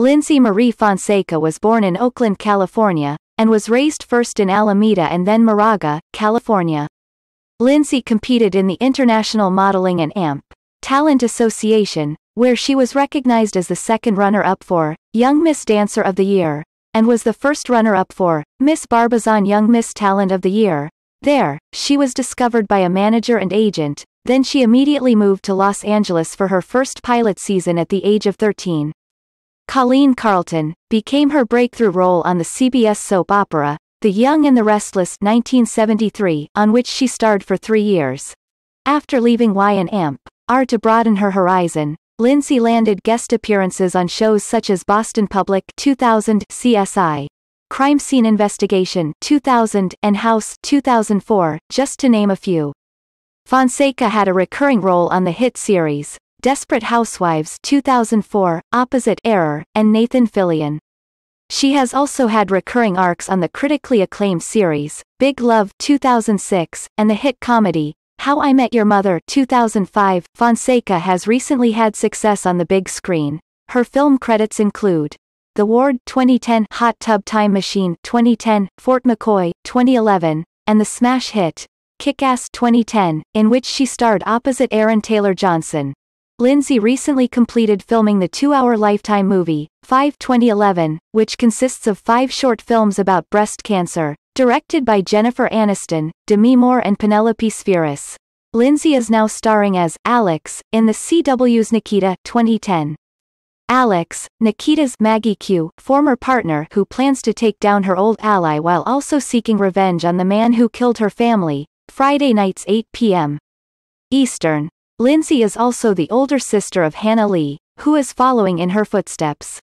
Lindsay Marie Fonseca was born in Oakland, California, and was raised first in Alameda and then Moraga, California. Lindsay competed in the International Modeling and AMP Talent Association, where she was recognized as the second runner-up for Young Miss Dancer of the Year, and was the first runner-up for Miss Barbizon Young Miss Talent of the Year. There, she was discovered by a manager and agent, then she immediately moved to Los Angeles for her first pilot season at the age of 13. Colleen Carlton, became her breakthrough role on the CBS soap opera, The Young and the Restless 1973, on which she starred for three years. After leaving Y and AMP, R to broaden her horizon, Lindsay landed guest appearances on shows such as Boston Public 2000, CSI, Crime Scene Investigation 2000, and House 2004, just to name a few. Fonseca had a recurring role on the hit series, Desperate Housewives 2004, Opposite Error, and Nathan Fillion. She has also had recurring arcs on the critically acclaimed series, Big Love 2006, and the hit comedy, How I Met Your Mother 2005. Fonseca has recently had success on the big screen. Her film credits include The Ward 2010, Hot Tub Time Machine 2010, Fort McCoy 2011, and the smash hit, Kick Ass 2010, in which she starred opposite Aaron Taylor Johnson. Lindsay recently completed filming the two-hour Lifetime movie, 5 2011, which consists of five short films about breast cancer, directed by Jennifer Aniston, Demi Moore and Penelope Spheris. Lindsay is now starring as Alex in the CW's Nikita 2010. Alex, Nikita's Maggie Q, former partner who plans to take down her old ally while also seeking revenge on the man who killed her family, Friday nights 8 p.m. Eastern. Lindsay is also the older sister of Hannah Lee, who is following in her footsteps.